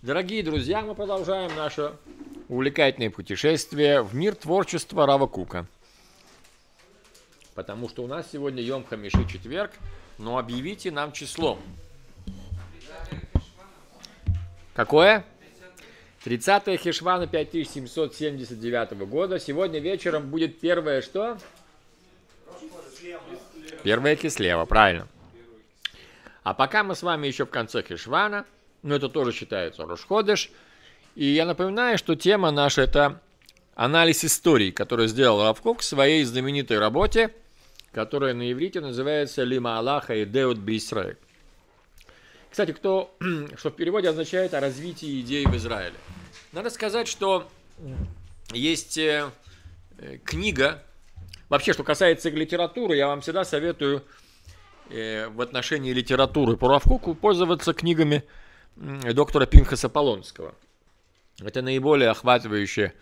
Дорогие друзья, мы продолжаем наше увлекательное путешествие в мир творчества Рава Кука. Потому что у нас сегодня Йом Хамиши четверг, но объявите нам число. Какое? 30 Хешвана 5779 года. Сегодня вечером будет первое что? Первое Кислева, правильно. А пока мы с вами еще в конце Хешвана – но ну, это тоже считается Рошходыш. И я напоминаю, что тема наша – это анализ истории, который сделал Равков в своей знаменитой работе, которая на иврите называется «Лима Аллаха и Деут Бисраэль». Кстати, кто, что в переводе означает о развитии идей в Израиле. Надо сказать, что есть э, э, книга, вообще, что касается литературы, я вам всегда советую э, в отношении литературы по Равкуку пользоваться книгами доктора Пинхаса Полонского. Это наиболее охватывающая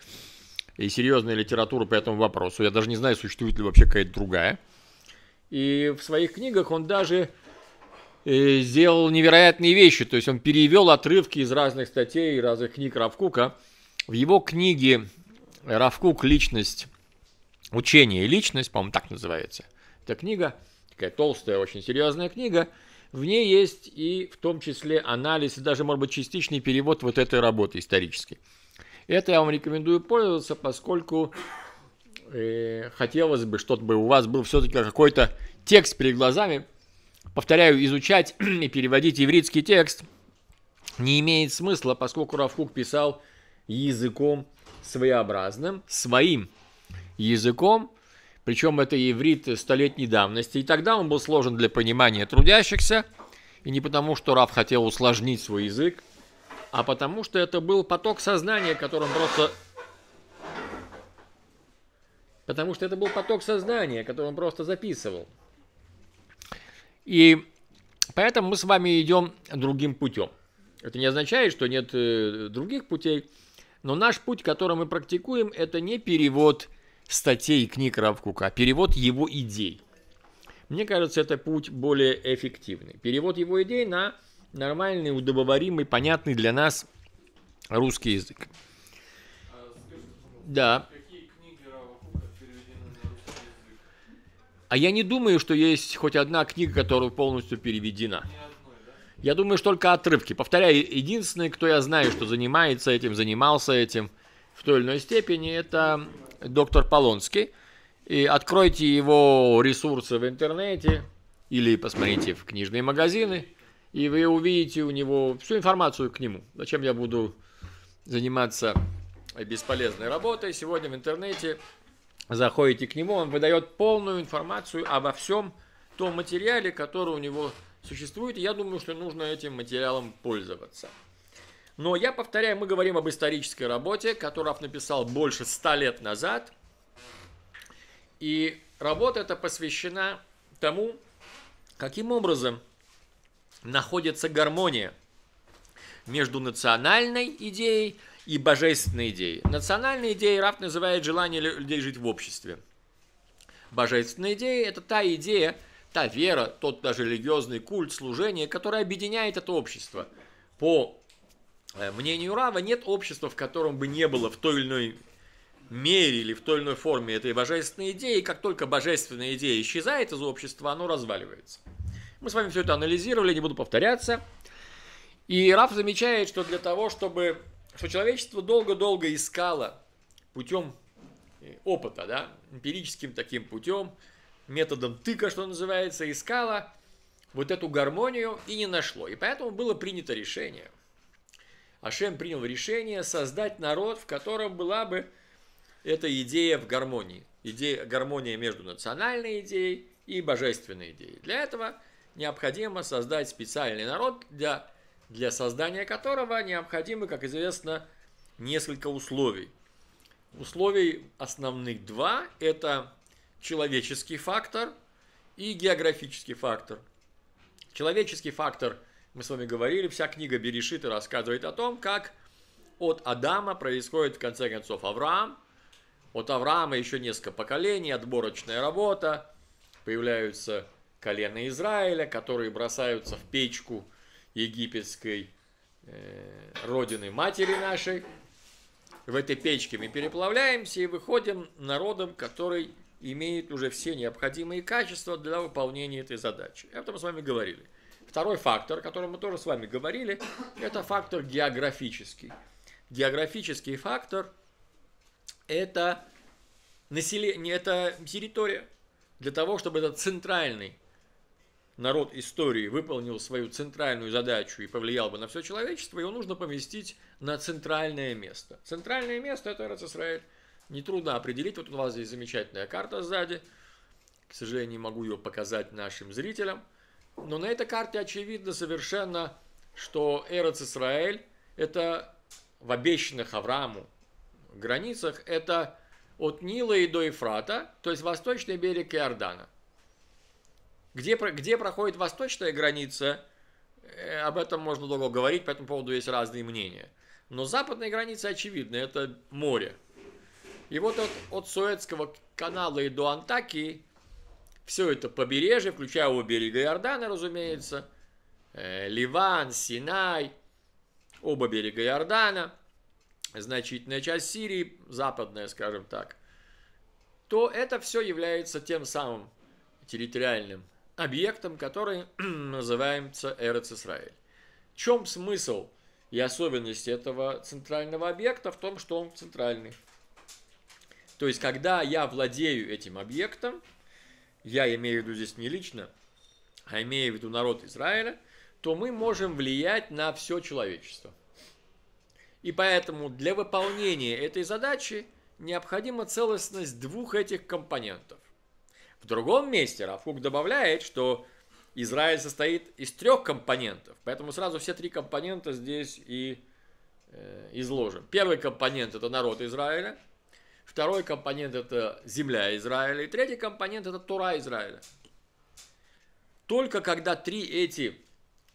и серьезная литература по этому вопросу. Я даже не знаю, существует ли вообще какая-то другая. И в своих книгах он даже э, сделал невероятные вещи. То есть он перевел отрывки из разных статей, разных книг Равкука. В его книге «Равкук. Личность. Учение и личность», по-моему, так называется, эта книга, такая толстая, очень серьезная книга – в ней есть и в том числе анализ и даже, может быть, частичный перевод вот этой работы исторической. Это я вам рекомендую пользоваться, поскольку э, хотелось бы, чтобы у вас был все-таки какой-то текст перед глазами. Повторяю, изучать и переводить еврейский текст не имеет смысла, поскольку Равкук писал языком своеобразным, своим языком, причем это еврит столетней давности, и тогда он был сложен для понимания трудящихся, и не потому, что Раф хотел усложнить свой язык, а потому, что это был поток сознания, которым просто... Потому что это был поток сознания, который он просто записывал. И поэтому мы с вами идем другим путем. Это не означает, что нет э, других путей, но наш путь, который мы практикуем, это не перевод – статей и книг Равкука, перевод его идей. Мне кажется, это путь более эффективный. Перевод его идей на нормальный, удобоваримый, понятный для нас русский язык. А, скажите, да. А я не думаю, что есть хоть одна книга, которая полностью переведена. Одной, да? Я думаю, что только отрывки. Повторяю, единственный, кто я знаю, что занимается этим, занимался этим в той или иной степени, это доктор Полонский. И откройте его ресурсы в интернете или посмотрите в книжные магазины, и вы увидите у него всю информацию к нему. Зачем я буду заниматься бесполезной работой? Сегодня в интернете заходите к нему, он выдает полную информацию обо всем том материале, который у него существует. И я думаю, что нужно этим материалом пользоваться. Но я повторяю, мы говорим об исторической работе, которую Раф написал больше ста лет назад. И работа эта посвящена тому, каким образом находится гармония между национальной идеей и божественной идеей. Национальная идея Раф называет желание людей жить в обществе. Божественная идея – это та идея, та вера, тот даже религиозный культ, служение, которое объединяет это общество по Э, мнению Рава, нет общества, в котором бы не было в той или иной мере или в той или иной форме этой божественной идеи, и как только божественная идея исчезает из общества, оно разваливается. Мы с вами все это анализировали, не буду повторяться. И Раф замечает, что для того, чтобы что человечество долго-долго искало путем э, опыта, да, эмпирическим таким путем, методом тыка, что называется, искало вот эту гармонию и не нашло. И поэтому было принято решение Ашем принял решение создать народ, в котором была бы эта идея в гармонии. Идея, гармония между национальной идеей и божественной идеей. Для этого необходимо создать специальный народ, для, для создания которого необходимы, как известно, несколько условий. Условий основных два – это человеческий фактор и географический фактор. Человеческий фактор мы с вами говорили, вся книга Берешита рассказывает о том, как от Адама происходит в конце концов Авраам, от Авраама еще несколько поколений, отборочная работа, появляются колена Израиля, которые бросаются в печку египетской э, родины матери нашей. В этой печке мы переплавляемся и выходим народом, который имеет уже все необходимые качества для выполнения этой задачи. Об этом с вами говорили. Второй фактор, о котором мы тоже с вами говорили, это фактор географический. Географический фактор – это население, это территория. Для того, чтобы этот центральный народ истории выполнил свою центральную задачу и повлиял бы на все человечество, его нужно поместить на центральное место. Центральное место – это Эрцисраэль. Нетрудно определить. Вот у вас здесь замечательная карта сзади. К сожалению, не могу ее показать нашим зрителям – но на этой карте очевидно совершенно, что Эрец Исраэль – это в обещанных Аврааму границах, это от Нила и до Ефрата, то есть восточный берег Иордана. Где, где проходит восточная граница, э, об этом можно долго говорить, по этому поводу есть разные мнения. Но западная граница очевидна, это море. И вот от, от Суэцкого канала и до Антакии все это побережье, включая оба берега Иордана, разумеется, э, Ливан, Синай, оба берега Иордана, значительная часть Сирии, западная, скажем так, то это все является тем самым территориальным объектом, который называется Эрец Исраиль. В чем смысл и особенность этого центрального объекта? В том, что он центральный. То есть, когда я владею этим объектом – я имею в виду здесь не лично, а имею в виду народ Израиля, то мы можем влиять на все человечество. И поэтому для выполнения этой задачи необходима целостность двух этих компонентов. В другом месте Рафук добавляет, что Израиль состоит из трех компонентов, поэтому сразу все три компонента здесь и э, изложим. Первый компонент – это народ Израиля, Второй компонент – это земля Израиля. И третий компонент – это Тура Израиля. Только когда три эти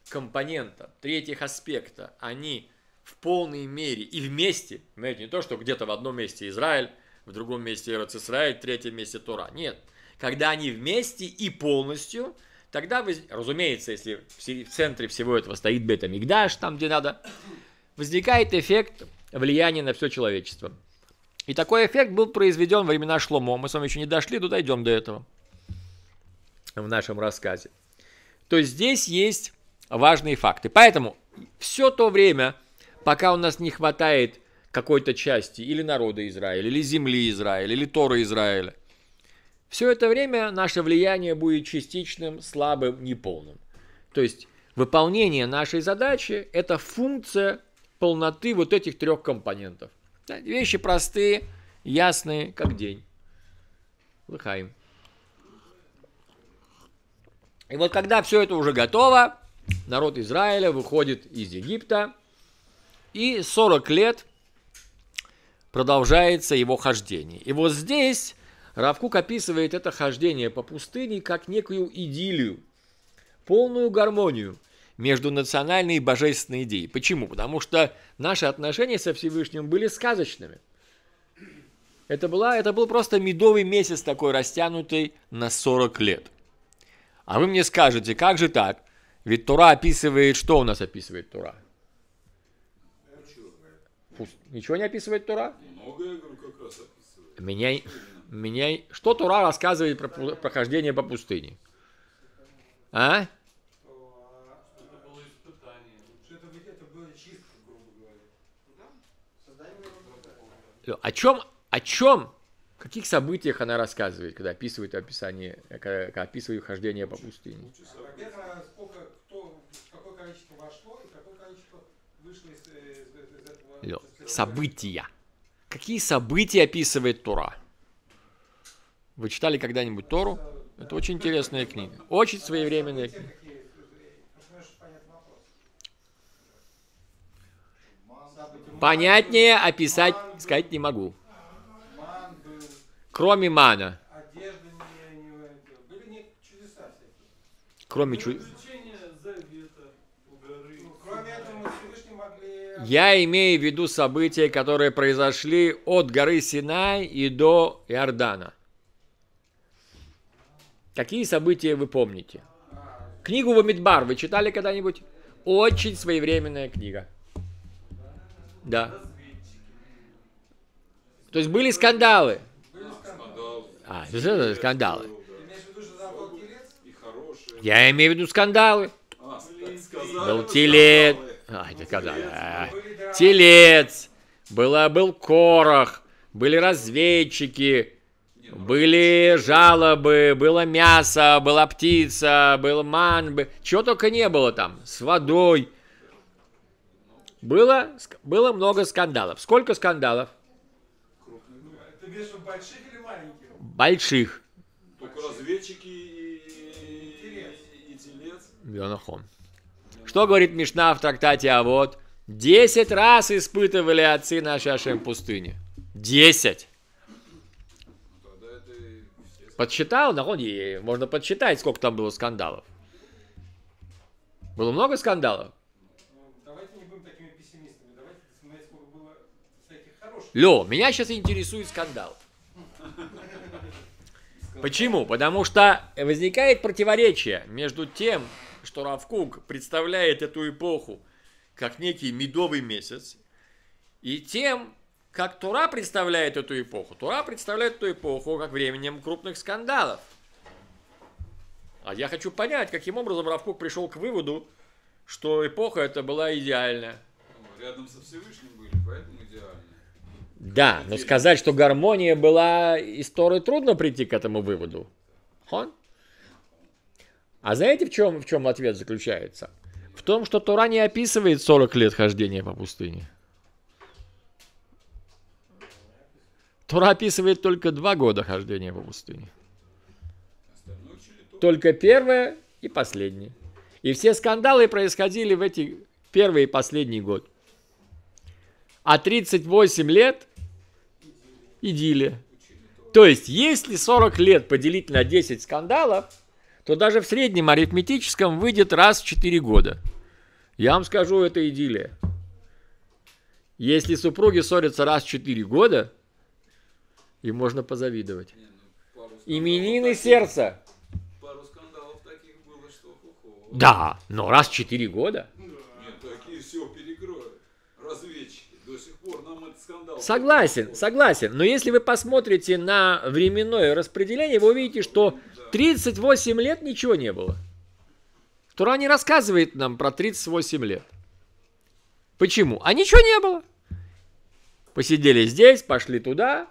компонента, три этих аспекта, они в полной мере и вместе, знаете, не то, что где-то в одном месте Израиль, в другом месте Иерусалим, в третьем месте Тора. Нет. Когда они вместе и полностью, тогда, вы, разумеется, если в центре всего этого стоит Бета Бетамигдаш, там, где надо, возникает эффект влияния на все человечество. И такой эффект был произведен во времена Шломо. Мы с вами еще не дошли, но дойдем до этого в нашем рассказе. То есть здесь есть важные факты. Поэтому все то время, пока у нас не хватает какой-то части или народа Израиля, или земли Израиля, или торы Израиля, все это время наше влияние будет частичным, слабым, неполным. То есть выполнение нашей задачи – это функция полноты вот этих трех компонентов – да? Вещи простые, ясные, как день. Лыхаем. И вот когда все это уже готово, народ Израиля выходит из Египта, и 40 лет продолжается его хождение. И вот здесь Равкук описывает это хождение по пустыне как некую идиллию, полную гармонию – между национальной и божественной идеей. Почему? Потому что наши отношения со Всевышним были сказочными. Это, была, это был просто медовый месяц такой растянутый на 40 лет. А вы мне скажете, как же так? Ведь Тура описывает, что у нас описывает Тура? Пусть, ничего не описывает Тура? Многое как раз описывает. Меня, меня, что Тура рассказывает про прохождение по пустыне? А? О чем, о чем, каких событиях она рассказывает, когда описывает описание, когда, когда описывает хождение по пустыне? События. Какие события описывает Тура? Вы читали когда-нибудь Тору? Это очень интересная книга. Очень своевременная книга. Понятнее описать сказать не могу. Кроме мана. Кроме чу... Я имею в виду события, которые произошли от горы Синай и до Иордана. Какие события вы помните? Книгу Вамидбар вы читали когда-нибудь? Очень своевременная книга. Да. То есть были скандалы? Были скандалы. А, совершенно скандалы. Я имею в виду скандалы. был телец. А, это скандалы. А, телец. Была, был корох. Были разведчики. Были жалобы, было мясо, была птица, был ман, чего только не было там, с водой, было, было много скандалов. Сколько скандалов? Ты имеешь больших или маленьких? Больших. Только разведчики и, и телец. Йонахон. Что говорит Мишна в трактате А вот? Десять раз испытывали отцы наши Ашем пустыни. Десять. Подсчитал? Нахон, можно подсчитать, сколько там было скандалов. Было много скандалов? Лё, меня сейчас интересует скандал. Почему? Потому что возникает противоречие между тем, что Равкук представляет эту эпоху как некий медовый месяц, и тем, как Тура представляет эту эпоху. Тура представляет эту эпоху как временем крупных скандалов. А я хочу понять, каким образом Равкук пришел к выводу, что эпоха это была идеальная. Рядом со Всевышним были, поэтому идеально. Да, но сказать, что гармония была историей, трудно прийти к этому выводу. Хон? А знаете, в чем, в чем ответ заключается? В том, что Тора не описывает 40 лет хождения по пустыне. Тора описывает только два года хождения по пустыне. Только первое и последнее. И все скандалы происходили в эти первый и последний год. А 38 лет идиллия. То есть, если 40 лет поделить на 10 скандалов, то даже в среднем арифметическом выйдет раз в 4 года. Я вам скажу, это идиллия. Если супруги ссорятся раз в 4 года, им можно позавидовать. Ну, Именины сердца. Пару скандалов таких было, что... Да, но раз в 4 года. Да. Нет, такие все пере Согласен, согласен. Но если вы посмотрите на временное распределение, вы увидите, что 38 лет ничего не было. Тура не рассказывает нам про 38 лет. Почему? А ничего не было. Посидели здесь, пошли туда,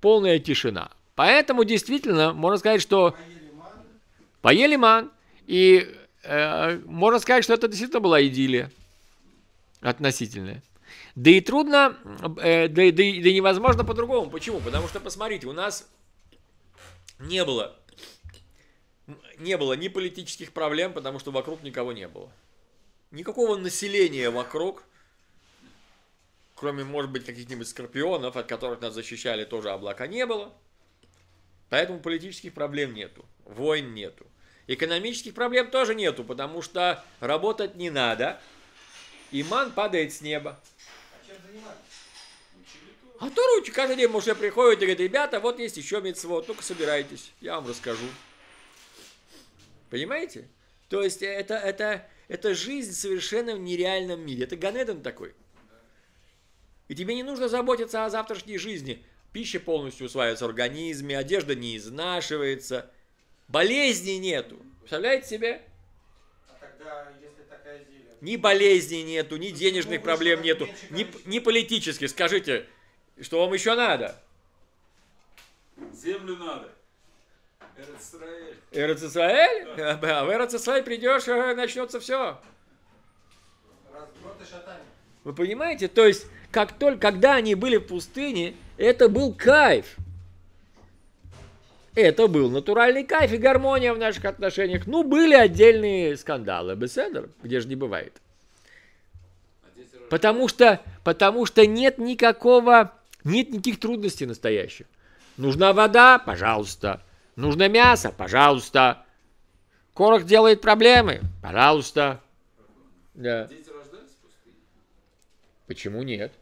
полная тишина. Поэтому действительно можно сказать, что поели ман, и э, можно сказать, что это действительно была идиллия относительная. Да и трудно, э, да, да, да невозможно по-другому. Почему? Потому что, посмотрите, у нас не было, не было ни политических проблем, потому что вокруг никого не было. Никакого населения вокруг, кроме, может быть, каких-нибудь скорпионов, от которых нас защищали, тоже облака не было. Поэтому политических проблем нету, войн нету. Экономических проблем тоже нету, потому что работать не надо. и ман падает с неба. А то ручка каждый день уже приходит и говорит, ребята, вот есть еще мецвод, только собирайтесь, я вам расскажу. Понимаете? То есть это, это, это жизнь совершенно в нереальном мире. Это ганедон такой. И тебе не нужно заботиться о завтрашней жизни. Пища полностью усваивается в организме, одежда не изнашивается, болезней нету. Представляете себе? А тогда ни болезней нету, ни ну, денежных проблем нету, ни, ни политически. Скажите, что вам еще надо? Землю надо. Эрцисраэль? Эрцисраэль? А в Эрцисраэль придешь, э, начнется все. Разброд и шатание. Вы понимаете? То есть, как только, когда они были в пустыне, это был кайф. Это был натуральный кайф и гармония в наших отношениях. Ну, были отдельные скандалы. Беседер, где же не бывает. Потому что, потому что нет никакого, нет никаких трудностей настоящих. Нужна вода? Пожалуйста. Нужно мясо? Пожалуйста. Корок делает проблемы? Пожалуйста. Да. Почему нет?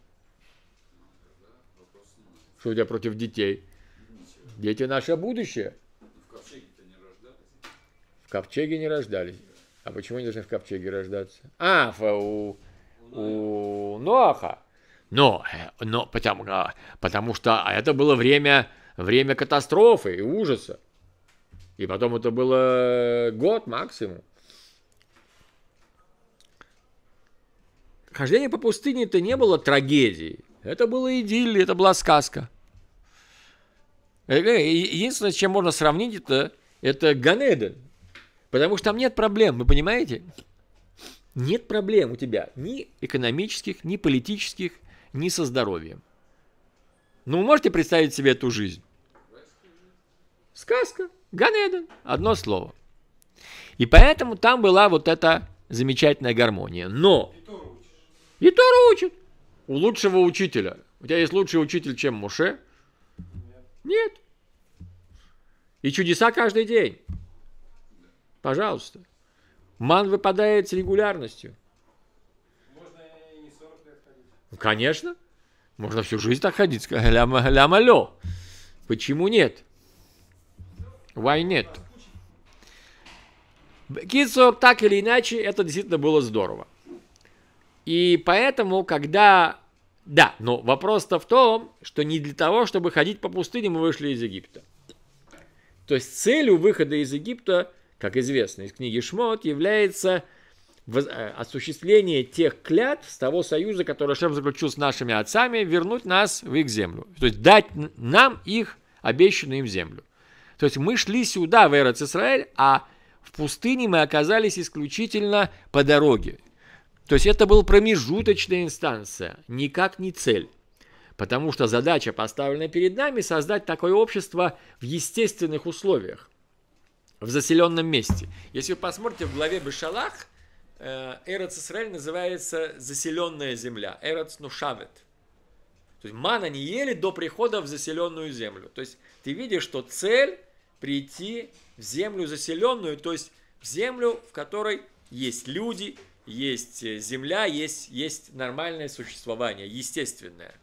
Что у тебя против детей? Дети наше будущее. В ковчеге-то не рождались. В ковчеге не рождались. А почему они должны в ковчеге рождаться? А, у, у Ноаха. Но, э, но потому, а, потому что это было время, время катастрофы и ужаса. И потом это было год максимум. Хождение по пустыне это не было трагедией, Это было идиллия, это была сказка. Э, э, единственное, с чем можно сравнить это, это Ганеден. Потому что там нет проблем, вы понимаете? Нет проблем у тебя ни экономических, ни политических, ни со здоровьем. Ну, можете представить себе эту жизнь? Сказка. Ганеден. Одно слово. И поэтому там была вот эта замечательная гармония. Но... И Тору учат. У лучшего учителя. У тебя есть лучший учитель, чем Муше. Нет. И чудеса каждый день. Пожалуйста. Ман выпадает с регулярностью. Конечно. Можно всю жизнь так ходить. Ля-малё. Почему нет? Why нет? Кицо, так или иначе, это действительно было здорово. И поэтому, когда да, но вопрос-то в том, что не для того, чтобы ходить по пустыне, мы вышли из Египта. То есть целью выхода из Египта, как известно из книги Шмот, является э, осуществление тех клятв с того союза, который Шем заключил с нашими отцами, вернуть нас в их землю. То есть дать нам их обещанную им землю. То есть мы шли сюда, в Эрец Исраэль, а в пустыне мы оказались исключительно по дороге. То есть это была промежуточная инстанция, никак не цель. Потому что задача, поставленная перед нами, создать такое общество в естественных условиях, в заселенном месте. Если вы посмотрите в главе Бешалах, э, Эрец Исраэль называется «заселенная земля», Эрец Нушавет. То есть мана не ели до прихода в заселенную землю. То есть ты видишь, что цель – прийти в землю заселенную, то есть в землю, в которой есть люди, есть э, земля, есть, есть нормальное существование, естественное.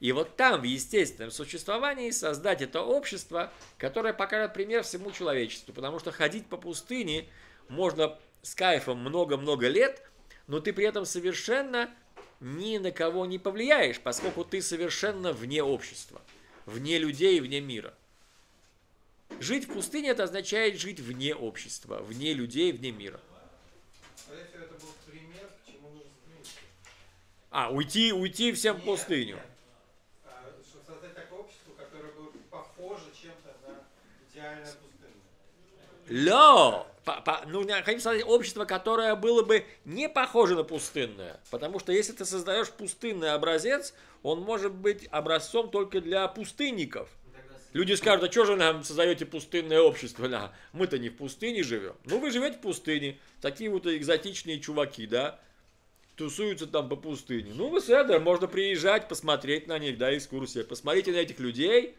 И вот там, в естественном существовании, создать это общество, которое покажет пример всему человечеству. Потому что ходить по пустыне можно с кайфом много-много лет, но ты при этом совершенно ни на кого не повлияешь, поскольку ты совершенно вне общества, вне людей, вне мира. Жить в пустыне это означает жить вне общества, вне людей, вне мира. А если это был а, уйти, уйти всем нет, в пустыню. Нет. А, чтобы общество, которое было Ло! По, по, ну, создать общество, которое было бы не похоже на пустынное. Потому что если ты создаешь пустынный образец, он может быть образцом только для пустынников. Ну, Люди скажут, а что же нам создаете пустынное общество? мы-то не в пустыне живем. Ну, вы живете в пустыне. Такие вот экзотичные чуваки, да тусуются там по пустыне. Ну, вы Эседер можно приезжать, посмотреть на них, да, экскурсия. Посмотрите на этих людей,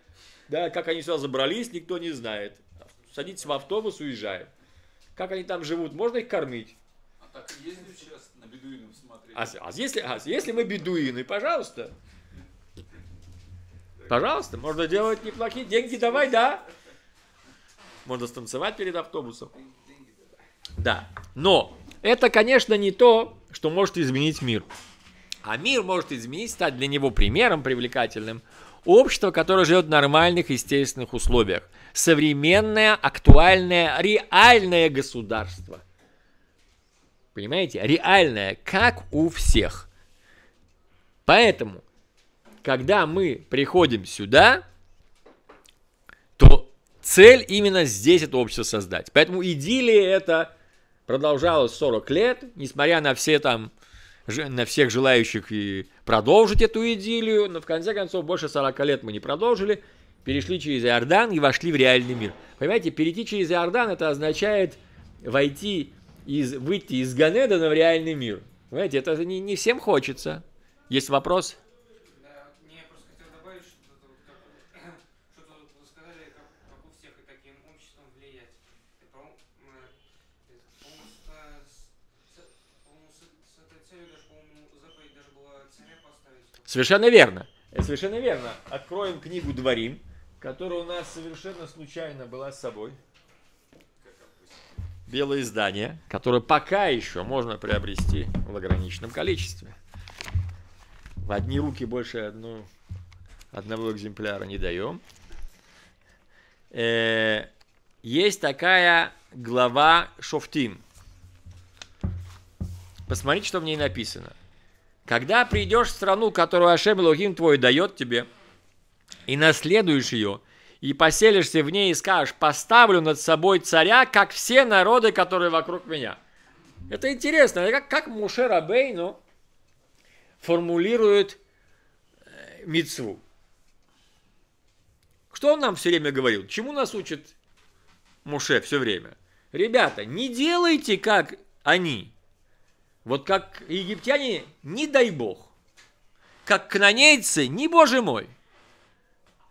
да, как они сюда забрались, никто не знает. Садитесь в автобус, уезжаем. Как они там живут, можно их кормить? А так ездим сейчас на бедуинов смотреть. А, а, если, а если мы бедуины, пожалуйста. Пожалуйста, можно делать неплохие деньги, давай, да. Можно станцевать перед автобусом. Да, но это, конечно, не то, что может изменить мир. А мир может изменить, стать для него примером привлекательным. Общество, которое живет в нормальных, естественных условиях. Современное, актуальное, реальное государство. Понимаете? Реальное, как у всех. Поэтому, когда мы приходим сюда, то цель именно здесь это общество создать. Поэтому идиллия это продолжалось 40 лет, несмотря на все там на всех желающих и продолжить эту идиллию, но в конце концов больше 40 лет мы не продолжили, перешли через Иордан и вошли в реальный мир. Понимаете, перейти через Иордан это означает войти из, выйти из Ганедана в реальный мир. Понимаете, это не, не всем хочется. Есть вопрос? Совершенно верно. Э, совершенно верно. Откроем книгу «Дворим», которая у нас совершенно случайно была с собой. Белое издание, которое пока еще можно приобрести в ограниченном количестве. В одни руки больше одну, одного экземпляра не даем. Э, есть такая глава Шофтим. Посмотрите, что в ней написано. Когда придешь в страну, которую Ашем Элогим твой дает тебе, и наследуешь ее, и поселишься в ней и скажешь, поставлю над собой царя, как все народы, которые вокруг меня. Это интересно, как, как Муше Рабейну ну, формулирует э, Мицву. Что он нам все время говорил? Чему нас учит Муше все время? Ребята, не делайте как они, вот как египтяне, не дай бог. Как кнонейцы, не боже мой.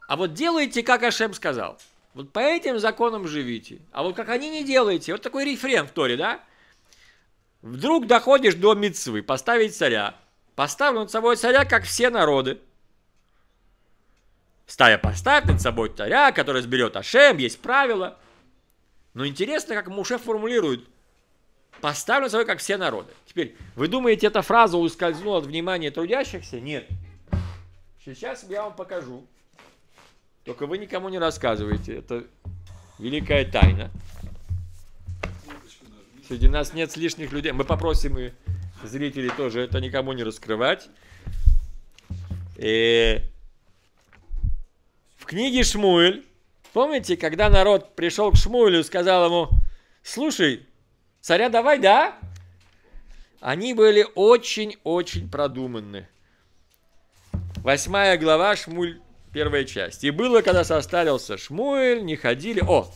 А вот делайте, как Ашем сказал. Вот по этим законам живите. А вот как они не делаете, вот такой рефрен в Торе, да? Вдруг доходишь до Митцвы, поставить царя. поставлю над собой царя, как все народы. Стая поставь над собой царя, который сберет Ашем, есть правила. Но интересно, как Муше формулирует – поставлен собой, как все народы. Теперь, вы думаете, эта фраза ускользнула от внимания трудящихся? Нет. Сейчас я вам покажу. Только вы никому не рассказываете. Это великая тайна. Среди нас нет лишних людей. Мы попросим и зрителей тоже это никому не раскрывать. И э, в книге Шмуэль, помните, когда народ пришел к Шмуэлю и сказал ему, слушай, Царя давай, да? Они были очень-очень продуманны. Восьмая глава, Шмуль, первая часть. И было, когда состарился Шмуэль, не ходили... О,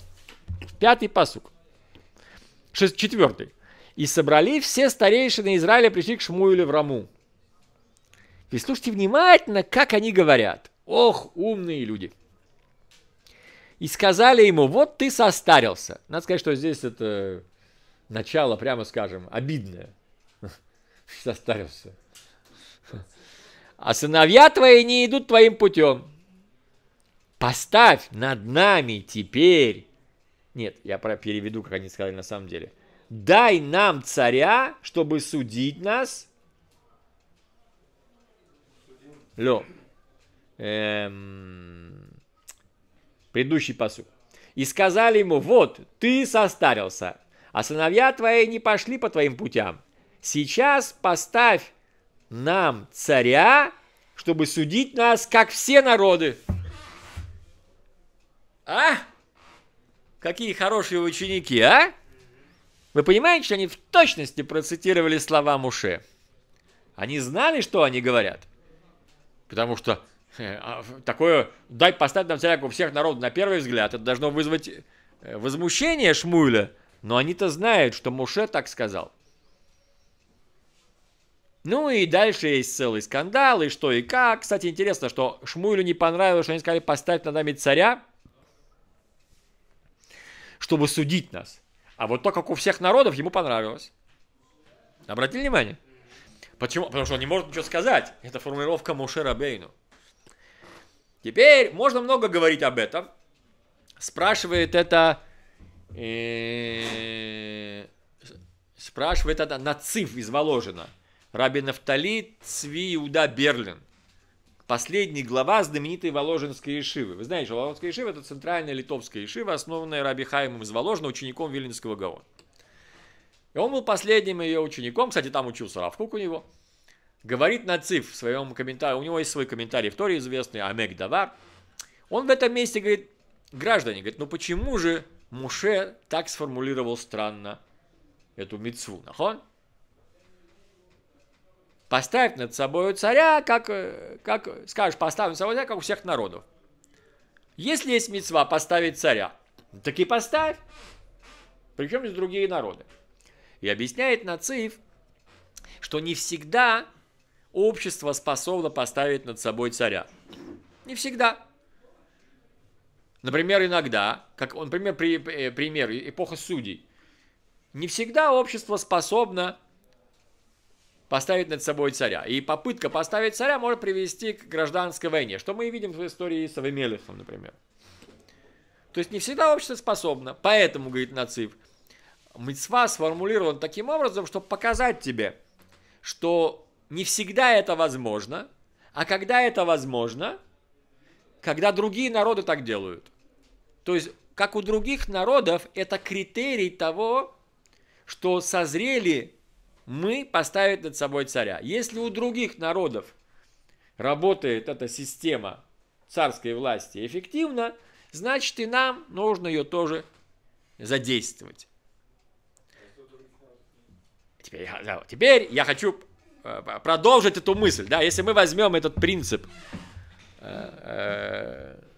пятый посук. Шест... Четвертый. И собрали все старейшины Израиля, пришли к Шмуэлю в Раму. И слушайте внимательно, как они говорят. Ох, умные люди. И сказали ему, вот ты состарился. Надо сказать, что здесь это начало, прямо скажем, обидное. Состарился. А сыновья твои не идут твоим путем. Поставь над нами теперь. Нет, я переведу, как они сказали на самом деле. Дай нам царя, чтобы судить нас. Лё. Эм... Предыдущий посуд. И сказали ему, вот, ты состарился, а сыновья твои не пошли по твоим путям. Сейчас поставь нам царя, чтобы судить нас, как все народы. А? Какие хорошие ученики, а? Вы понимаете, что они в точности процитировали слова Муше? Они знали, что они говорят. Потому что э, а, такое «дай поставить нам царя у всех народов» на первый взгляд, это должно вызвать э, возмущение Шмуля – но они-то знают, что Муше так сказал. Ну и дальше есть целый скандал, и что, и как. Кстати, интересно, что Шмуилю не понравилось, что они сказали поставить над нами царя, чтобы судить нас. А вот то, как у всех народов, ему понравилось. Обратили внимание? Почему? Потому что он не может ничего сказать. Это формулировка Мушера Бейну. Теперь можно много говорить об этом. Спрашивает это и спрашивает это нацив из Воложина. Раби Нафтали Цви Иуда Берлин. Последняя глава знаменитой Воложинской Ишивы. Вы знаете, что Воложинская Ишива – это центральная литовская Ишива, основанная Раби Хаймом из Воложина, учеником Виленского Гаона. И он был последним ее учеником, кстати, там учился Равкук у него. Говорит Нациф в своем комментарии, у него есть свой комментарий в Торе известный, Амек Давар. Он в этом месте говорит, граждане, говорит, ну почему же Муше так сформулировал странно эту мицву, нахон? Поставь над собой царя, как, как скажешь, над собой царя, как у всех народов. Если есть мецва поставить царя, так и поставь. Причем здесь другие народы. И объясняет Нациев, что не всегда общество способно поставить над собой царя. Не всегда. Например, иногда, как, он, например, при, э, пример, эпоха судей. Не всегда общество способно поставить над собой царя. И попытка поставить царя может привести к гражданской войне, что мы и видим в истории с Авимелехом, например. То есть не всегда общество способно. Поэтому, говорит Нацив, мецва сформулирован таким образом, чтобы показать тебе, что не всегда это возможно, а когда это возможно, когда другие народы так делают. То есть, как у других народов, это критерий того, что созрели мы поставить над собой царя. Если у других народов работает эта система царской власти эффективно, значит и нам нужно ее тоже задействовать. Теперь, да, теперь я хочу э, продолжить эту мысль. Да? Если мы возьмем этот принцип э, э,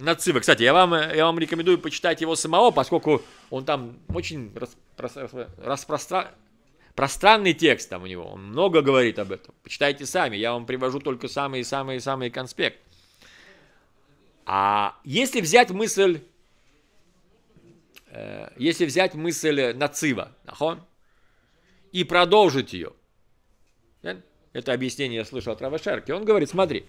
Нацивы. Кстати, я вам, я вам рекомендую почитать его самого, поскольку он там очень распространный распростра... пространный текст там у него. Он много говорит об этом. Почитайте сами. Я вам привожу только самые-самые-самые конспект. А если взять мысль, э, если взять мысль Нацива, и продолжить ее, это объяснение я слышал от Равашарки, он говорит, смотри,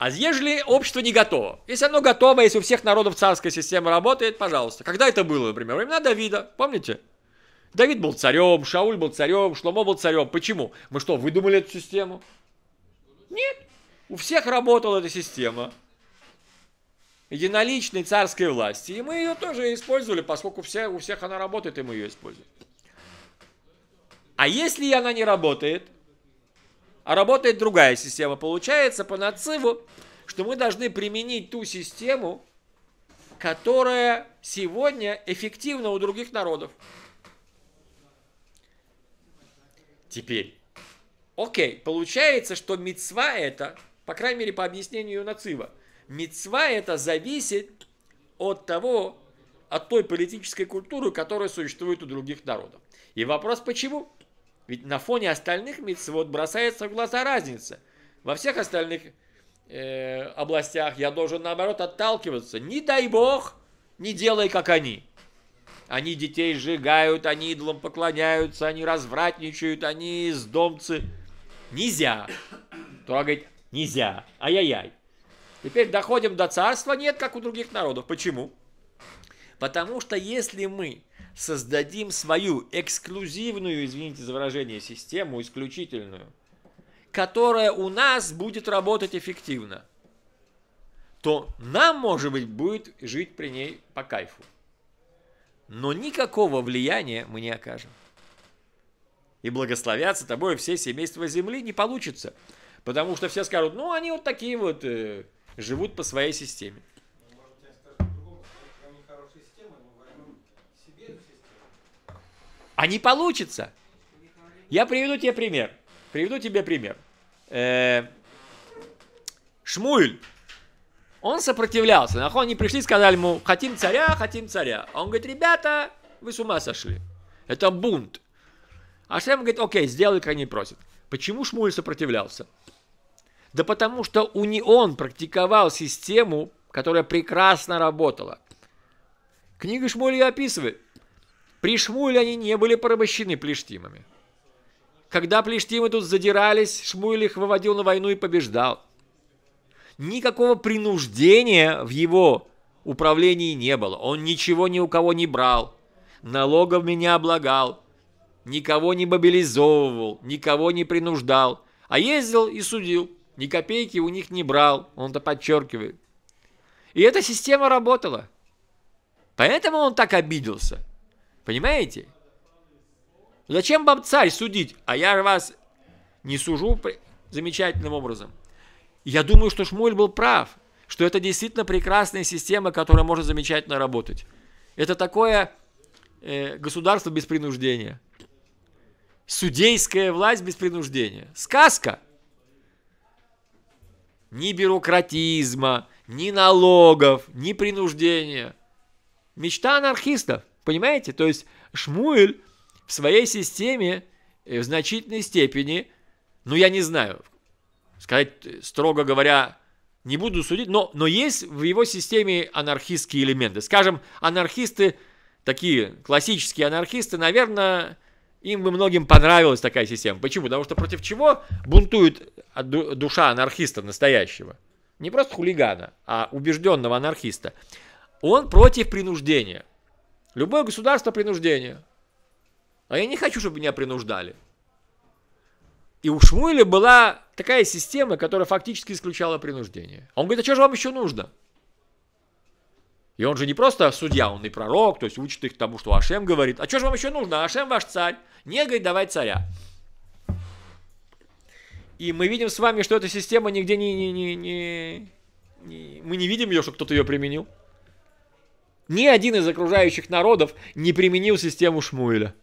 а ежели общество не готово? Если оно готово, если у всех народов царская система работает, пожалуйста. Когда это было, например? Времена Давида, помните? Давид был царем, Шауль был царем, Шломо был царем. Почему? Мы что, выдумали эту систему? Нет. У всех работала эта система единоличной царской власти. И мы ее тоже использовали, поскольку все, у всех она работает, и мы ее используем. А если она не работает, а работает другая система. Получается по нациву, что мы должны применить ту систему, которая сегодня эффективна у других народов. Теперь, окей, получается, что мецва это, по крайней мере по объяснению нацива, мецва это зависит от того, от той политической культуры, которая существует у других народов. И вопрос почему? Ведь на фоне остальных мицвод бросается в глаза разница. Во всех остальных э, областях я должен, наоборот, отталкиваться. Не дай бог, не делай, как они. Они детей сжигают, они идолам поклоняются, они развратничают, они издомцы Нельзя. Тура говорит, нельзя. Ай-яй-яй. Теперь доходим до царства, нет, как у других народов. Почему? Потому что если мы создадим свою эксклюзивную, извините за выражение, систему, исключительную, которая у нас будет работать эффективно, то нам, может быть, будет жить при ней по кайфу. Но никакого влияния мы не окажем. И благословятся тобой все семейства Земли не получится. Потому что все скажут, ну они вот такие вот э, живут по своей системе. А не получится. Я приведу тебе пример. Приведу тебе пример. Э Он сопротивлялся. Нахуй они пришли и сказали ему, хотим царя, хотим царя. А он говорит, ребята, вы с ума сошли. Это бунт. А Шлем говорит, окей, сделай, как они просят. Почему Шмуль сопротивлялся? Да потому что у не он практиковал систему, которая прекрасно работала. Книга Шмуэля описывает, при Шмуиле они не были порабощены плештимами. Когда плештимы тут задирались, Шмуиль их выводил на войну и побеждал. Никакого принуждения в его управлении не было. Он ничего ни у кого не брал, налогов меня облагал, никого не мобилизовывал, никого не принуждал, а ездил и судил. Ни копейки у них не брал, он то подчеркивает. И эта система работала. Поэтому он так обиделся. Понимаете? Зачем вам царь судить? А я вас не сужу замечательным образом. Я думаю, что Шмуль был прав, что это действительно прекрасная система, которая может замечательно работать. Это такое э, государство без принуждения. Судейская власть без принуждения. Сказка. Ни бюрократизма, ни налогов, ни принуждения. Мечта анархистов. Понимаете? То есть Шмуэль в своей системе э, в значительной степени, ну я не знаю, сказать, э, строго говоря, не буду судить, но, но есть в его системе анархистские элементы. Скажем, анархисты, такие классические анархисты, наверное, им бы многим понравилась такая система. Почему? Потому что против чего бунтует душа анархиста настоящего? Не просто хулигана, а убежденного анархиста. Он против принуждения. Любое государство принуждение. А я не хочу, чтобы меня принуждали. И у Шмуэля была такая система, которая фактически исключала принуждение. Он говорит, а что же вам еще нужно? И он же не просто судья, он и пророк, то есть учит их тому, что Ашем говорит. А что же вам еще нужно? Ашем ваш царь. Не, говорит, давай царя. И мы видим с вами, что эта система нигде не... не, не, не, не мы не видим ее, что кто-то ее применил. Ни один из окружающих народов не применил систему Шмуэля.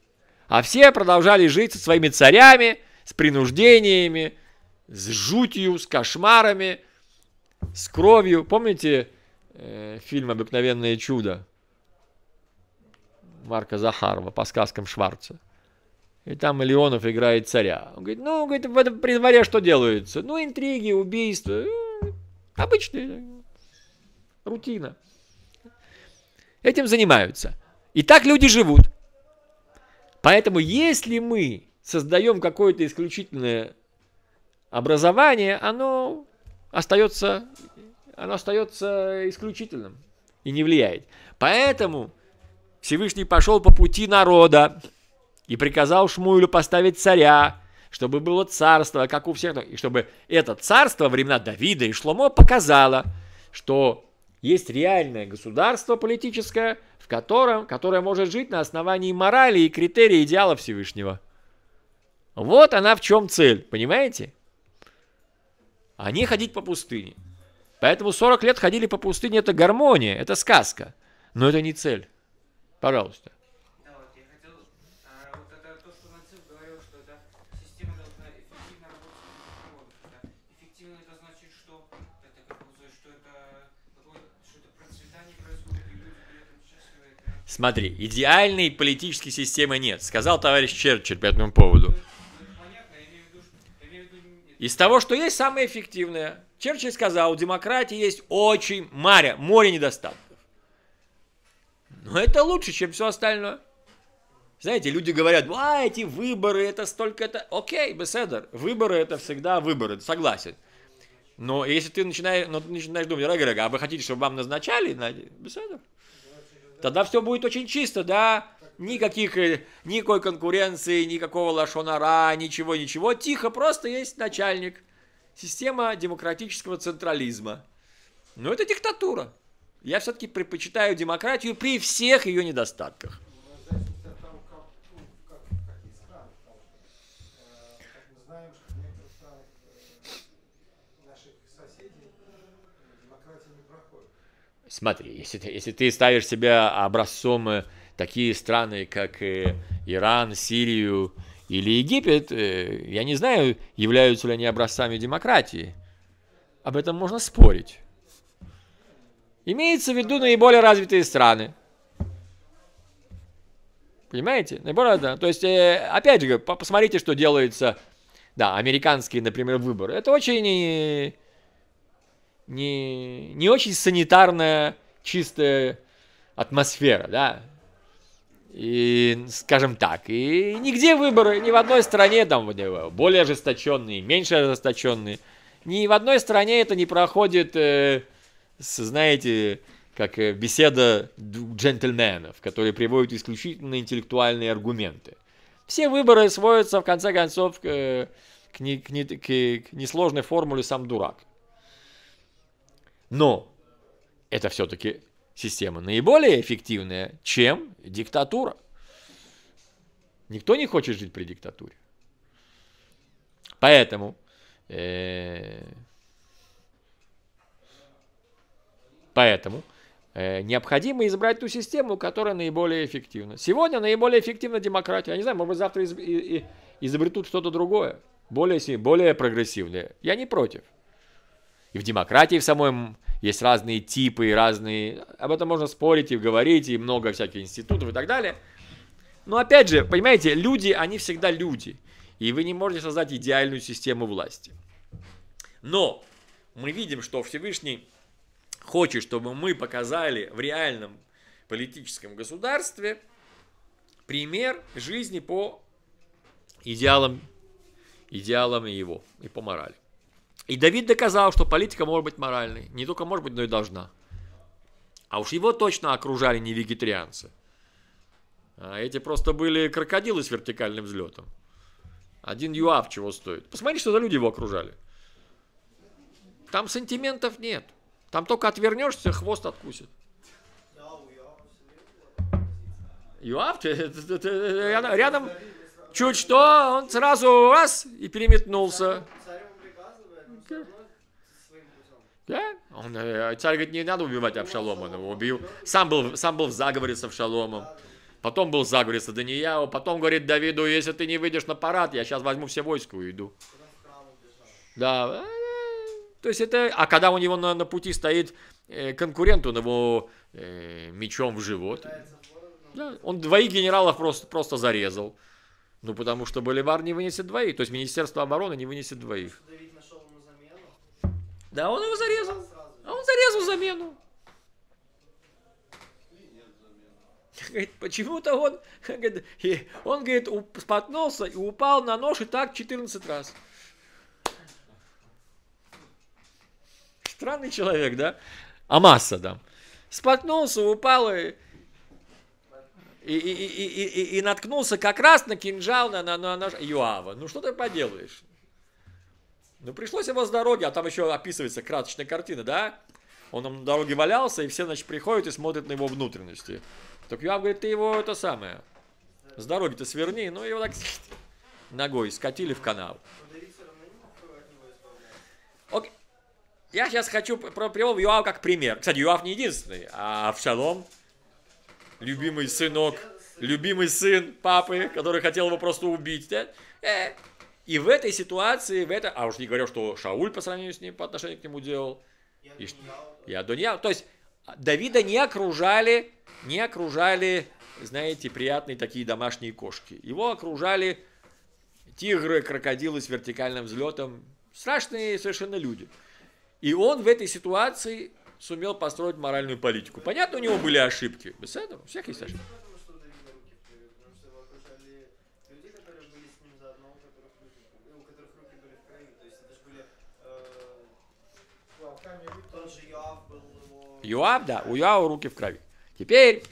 А все продолжали жить со своими царями, с принуждениями, с жутью, с кошмарами, с кровью. Помните э, фильм «Обыкновенное чудо»? Марка Захарова по сказкам Шварца. И там Леонов играет царя. Он говорит, ну, говорит, в этом при дворе что делается? Ну, интриги, убийства. Э, Обычные. Рутина этим занимаются. И так люди живут. Поэтому если мы создаем какое-то исключительное образование, оно остается, оно остается исключительным и не влияет. Поэтому Всевышний пошел по пути народа и приказал Шмуилю поставить царя, чтобы было царство, как у всех, и чтобы это царство времена Давида и Шломо показало, что есть реальное государство политическое, в котором, которое может жить на основании морали и критерий идеала Всевышнего. Вот она в чем цель, понимаете? А не ходить по пустыне. Поэтому 40 лет ходили по пустыне, это гармония, это сказка. Но это не цель. Пожалуйста. Смотри, идеальной политической системы нет, сказал товарищ Черчилль по этому поводу. Из того, что есть, самое эффективное. Черчилль сказал, у демократии есть очень море, море недостатков. Но это лучше, чем все остальное. Знаете, люди говорят, а, эти выборы, это столько, это... Окей, беседер, выборы это всегда выборы, согласен. Но если ты начинаешь, но ты начинаешь думать, Рега, а вы хотите, чтобы вам назначали, Беседер? Тогда все будет очень чисто, да? Никаких, э, никакой конкуренции, никакого лошонара, ничего, ничего. Тихо, просто есть начальник. Система демократического централизма. Но это диктатура. Я все-таки предпочитаю демократию при всех ее недостатках. Смотри, если ты, если ты ставишь себя образцом э, такие страны, как э, Иран, Сирию или Египет, э, я не знаю, являются ли они образцами демократии. Об этом можно спорить. Имеется в виду наиболее развитые страны. Понимаете? Наиболее, да. То есть, опять же, посмотрите, что делается, да, американские, например, выборы. Это очень не, не очень санитарная, чистая атмосфера, да. И, скажем так, и нигде выборы, ни в одной стране, там, э, более ожесточенные, меньше ожесточенные, ни в одной стране это не проходит, э, с, знаете, как э, беседа джентльменов, которые приводят исключительно интеллектуальные аргументы. Все выборы сводятся, в конце концов, к, э, к, не, к, не, к, к несложной формуле «сам дурак». Но это все-таки система наиболее эффективная, чем диктатура. Никто не хочет жить при диктатуре. Поэтому э, поэтому э, необходимо избрать ту систему, которая наиболее эффективна. Сегодня наиболее эффективна демократия. Я не знаю, может быть, завтра из, и, и изобретут что-то другое, более, более прогрессивное. Я не против. И в демократии в самой есть разные типы и разные... Об этом можно спорить и говорить, и много всяких институтов и так далее. Но опять же, понимаете, люди, они всегда люди. И вы не можете создать идеальную систему власти. Но мы видим, что Всевышний хочет, чтобы мы показали в реальном политическом государстве пример жизни по идеалам, идеалам его и по морали. И Давид доказал, что политика может быть моральной. Не только может быть, но и должна. А уж его точно окружали не вегетарианцы. А эти просто были крокодилы с вертикальным взлетом. Один юав чего стоит. Посмотри, что за люди его окружали. Там сантиментов нет. Там только отвернешься, хвост откусит. Юав, рядом, чуть что, он сразу раз и переметнулся. Да. Он, э, царь говорит, не надо убивать Авшалома, он его убил. Сам был, сам был в заговоре с Авшаломом. Потом был в заговоре с Даниилом. Потом говорит Давиду, если ты не выйдешь на парад, я сейчас возьму все войско и уйду. Да. То есть это... А когда у него на, на пути стоит э, конкурент, он его э, мечом в живот. Да, он двоих генералов просто, просто зарезал. Ну, потому что Боливар не вынесет двоих. То есть Министерство обороны не вынесет двоих. Да, он его зарезал. А он зарезал замену. Говорит, почему-то он, говорит, он, говорит, споткнулся и упал на нож и так 14 раз. Странный человек, да? Амаса, да. Споткнулся, упал и, и, и, и, и, и наткнулся как раз на кинжал, на, на, на, нож. Юава. Ну что ты поделаешь? Ну, пришлось его с дороги, а там еще описывается краточная картина, да? Он там на дороге валялся, и все, значит, приходят и смотрят на его внутренности. Так Юав говорит, ты его, это самое, с дороги-то сверни, ну, его так ногой скатили в канал. Окей. Я сейчас хочу про привел Юав как пример. Кстати, Юав не единственный, а Авшалом, любимый сынок, любимый сын папы, который хотел его просто убить, да? Э, и в этой ситуации, в это, а уж не говорю, что Шауль по сравнению с ним, по отношению к нему делал. Я и, и Адонья. То есть а, Давида не окружали, не окружали, знаете, приятные такие домашние кошки. Его окружали тигры, крокодилы с вертикальным взлетом, страшные совершенно люди. И он в этой ситуации сумел построить моральную политику. Понятно, у него были ошибки. Без этого, у всех есть ошибки. Юав, да, у Юава руки в крови. Теперь,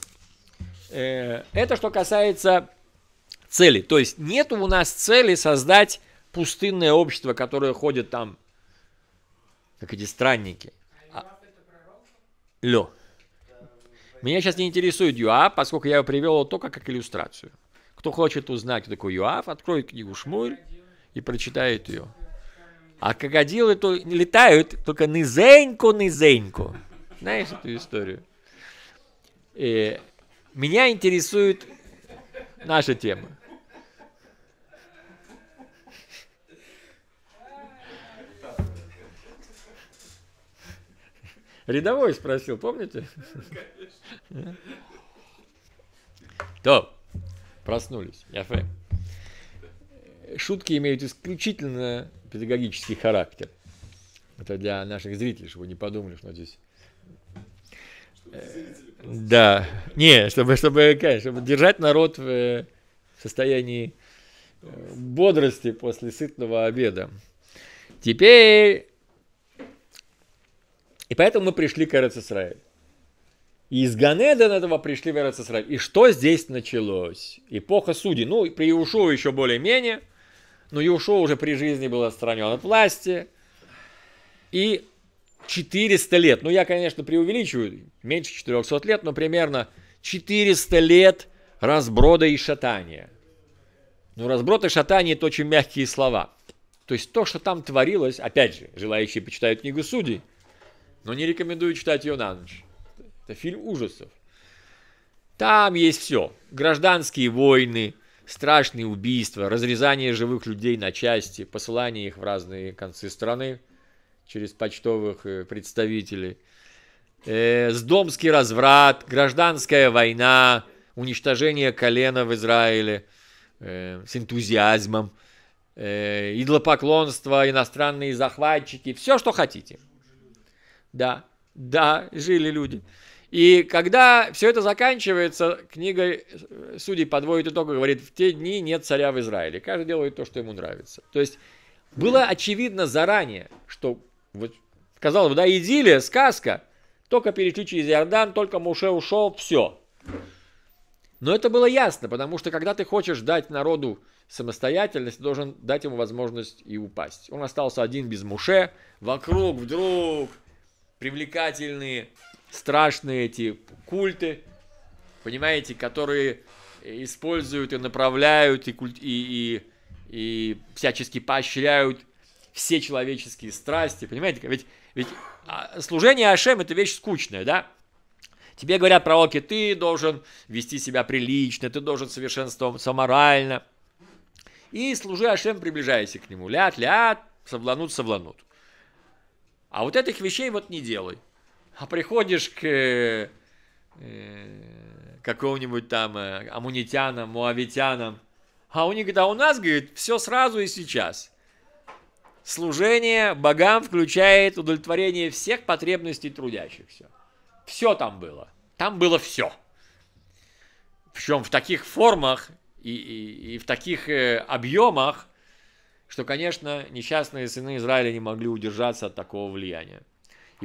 э, это что касается цели. То есть нет у нас цели создать пустынное общество, которое ходит там, как эти странники. А, Лё. Меня сейчас не интересует Юав, поскольку я его привел только как иллюстрацию. Кто хочет узнать, кто такой Юав, откроет книгу Шмуль и прочитает ее. А крокодилы то летают только низенько-низенько. Знаешь эту историю? И э, меня интересует наша тема. Рядовой спросил, помните? То, проснулись, я фэм. Шутки имеют исключительно педагогический характер. Это для наших зрителей, чтобы не подумали, что здесь... Э, да, не, чтобы, чтобы, конечно, чтобы держать народ в э, состоянии э, бодрости после сытного обеда. Теперь... И поэтому мы пришли к Эрцисраиль. И из Ганеден этого пришли в Эрцисраиль. И что здесь началось? Эпоха судей. Ну, при Иушуа еще более-менее – но ну, Юшо уже при жизни был отстранен от власти. И 400 лет, ну я, конечно, преувеличиваю, меньше 400 лет, но примерно 400 лет разброда и шатания. Ну, разброд и шатание – это очень мягкие слова. То есть то, что там творилось, опять же, желающие почитают книгу судей, но не рекомендую читать ее на ночь. Это фильм ужасов. Там есть все. Гражданские войны – страшные убийства, разрезание живых людей на части, посылание их в разные концы страны через почтовых э, представителей. Э, сдомский разврат, гражданская война, уничтожение колена в Израиле э, с энтузиазмом, э, идлопоклонство, иностранные захватчики, все, что хотите. Да, да, жили люди. И когда все это заканчивается, книга э, судей подводит итог и говорит, в те дни нет царя в Израиле. Каждый делает то, что ему нравится. То есть было очевидно заранее, что, вот, казалось бы, да, идиллия, сказка, только перешли через Иордан, только Муше ушел, все. Но это было ясно, потому что когда ты хочешь дать народу самостоятельность, ты должен дать ему возможность и упасть. Он остался один без Муше, вокруг вдруг привлекательные страшные эти культы, понимаете, которые используют и направляют и, культ, и, и, и всячески поощряют все человеческие страсти, понимаете? Ведь, ведь а, служение Ашем это вещь скучная, да? Тебе говорят пророки, ты должен вести себя прилично, ты должен совершенствоваться морально. И служи Ашем, приближайся к нему. ляд, ляд, совланут, совланут. А вот этих вещей вот не делай а приходишь к э, э, какому нибудь там э, амунитянам, муавитянам, а у них, да, у нас, говорит, все сразу и сейчас. Служение богам включает удовлетворение всех потребностей трудящихся. Все там было. Там было все. Причем в таких формах и, и, и в таких объемах, что, конечно, несчастные сыны Израиля не могли удержаться от такого влияния.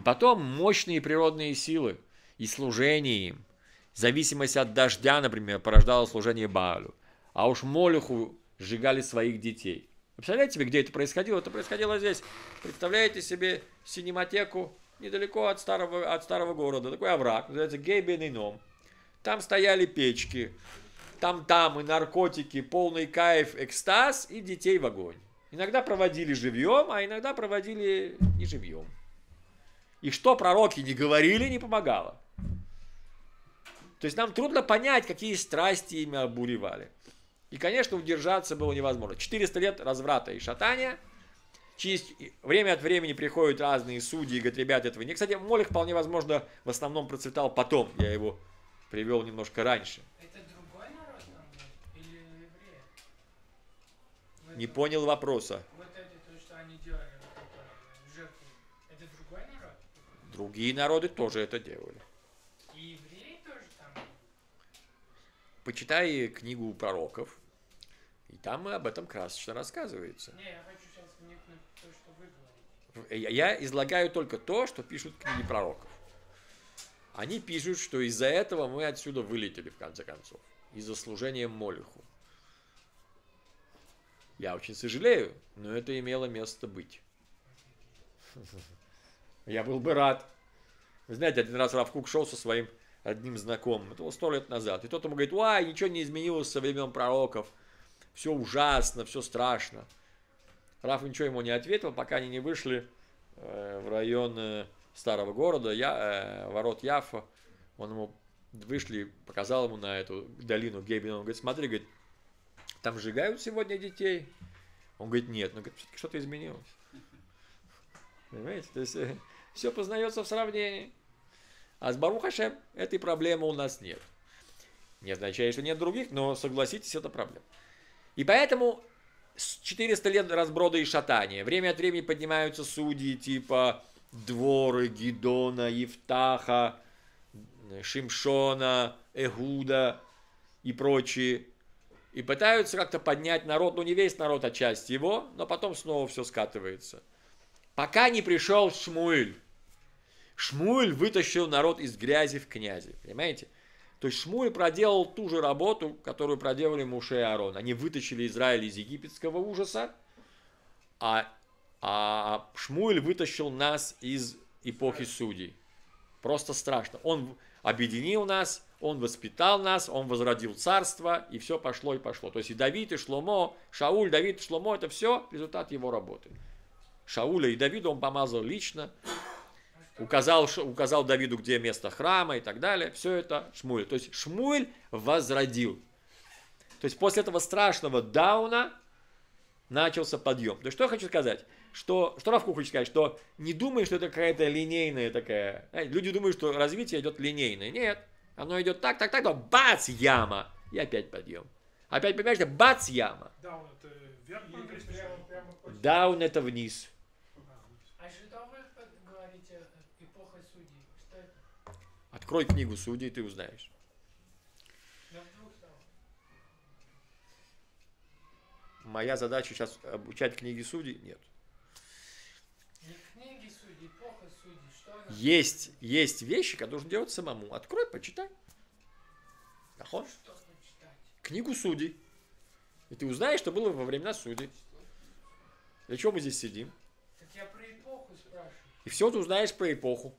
И потом мощные природные силы и служение им. Зависимость от дождя, например, порождала служение Баалю. А уж Молюху сжигали своих детей. представляете себе, где это происходило? Это происходило здесь. Представляете себе синематеку недалеко от старого, от старого города. Такой овраг, называется Гейбен и Ном. Там стояли печки, там-там и наркотики, полный кайф, экстаз и детей в огонь. Иногда проводили живьем, а иногда проводили и живьем. И что пророки не говорили, не помогало. То есть нам трудно понять, какие страсти ими обуревали. И, конечно, удержаться было невозможно. 400 лет разврата и шатания. Через время от времени приходят разные судьи и говорят, ребят, этого не... Кстати, Молих вполне возможно в основном процветал потом. Я его привел немножко раньше. Это другой народ там был? Или евреи? Не понял вопроса. Другие народы тоже это делали. И евреи тоже там? Почитай книгу пророков, и там об этом красочно рассказывается. Не, я хочу сейчас вникнуть в то, что вы говорите. Я излагаю только то, что пишут книги пророков. Они пишут, что из-за этого мы отсюда вылетели, в конце концов. Из-за служения Молюху. Я очень сожалею, но это имело место быть. Я был бы рад. Вы знаете, один раз Равкук шел со своим одним знакомым, это было сто лет назад, и тот ему говорит, ой, ничего не изменилось со времен пророков, все ужасно, все страшно. Раф ничего ему не ответил, пока они не вышли э, в район э, старого города, я, э, ворот Яфа, он ему вышли, показал ему на эту долину Гебина, он говорит, смотри, говорит, там сжигают сегодня детей? Он говорит, нет. Ну, говорит, все-таки что-то изменилось. Понимаете? То есть все познается в сравнении. А с Барухашем этой проблемы у нас нет. Не означает, что нет других, но согласитесь, это проблема. И поэтому 400 лет разброда и шатания. Время от времени поднимаются судьи типа Дворы, Гидона, Евтаха, Шимшона, Эгуда и прочие. И пытаются как-то поднять народ, ну не весь народ, а часть его, но потом снова все скатывается пока не пришел Шмуэль. Шмуэль вытащил народ из грязи в князи, понимаете? То есть Шмуэль проделал ту же работу, которую проделали Муше и Арон. Они вытащили Израиль из египетского ужаса, а, а Шмуэль вытащил нас из эпохи судей. Просто страшно. Он объединил нас, он воспитал нас, он возродил царство, и все пошло и пошло. То есть и Давид, и Шломо, Шауль, Давид, Шломо, это все результат его работы. Шауля и Давида он помазал лично, указал, указал Давиду, где место храма и так далее. Все это Шмуэль. То есть Шмуэль возродил. То есть после этого страшного дауна начался подъем. То есть что я хочу сказать? Что, что Равку хочет сказать? Что не думай, что это какая-то линейная такая. люди думают, что развитие идет линейное. Нет. Оно идет так, так, так, но бац, яма. И опять подъем. Опять, понимаете, бац, яма. Даун это вверх. Даун это вниз. Открой книгу судей, ты узнаешь. Моя задача сейчас обучать книги судей? Нет. Книги судей, эпоха судей. Что Есть, есть вещи, которые должен делать самому. Открой, почитай. Наход? Книгу судей. И ты узнаешь, что было во времена судей. Для чего мы здесь сидим? Так я про эпоху спрашиваю. И все ты узнаешь про эпоху.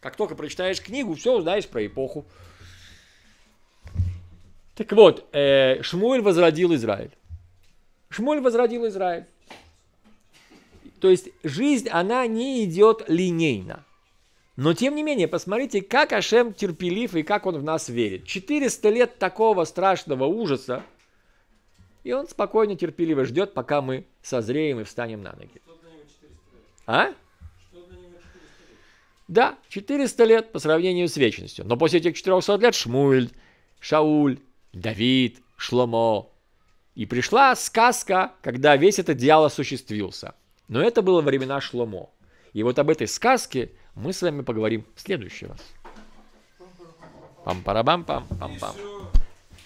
Как только прочитаешь книгу, все узнаешь про эпоху. Так вот, э, Шмуэль возродил Израиль. Шмуэль возродил Израиль. То есть жизнь, она не идет линейно. Но тем не менее, посмотрите, как Ашем терпелив и как он в нас верит. 400 лет такого страшного ужаса, и он спокойно, терпеливо ждет, пока мы созреем и встанем на ноги. А? Да, 400 лет по сравнению с вечностью, но после этих 400 лет Шмуэль, Шауль, Давид, Шломо. И пришла сказка, когда весь этот идеал осуществился. Но это было времена Шломо. И вот об этой сказке мы с вами поговорим в следующий раз. Пам-парабам-пам-пам-пам. -пам -пам.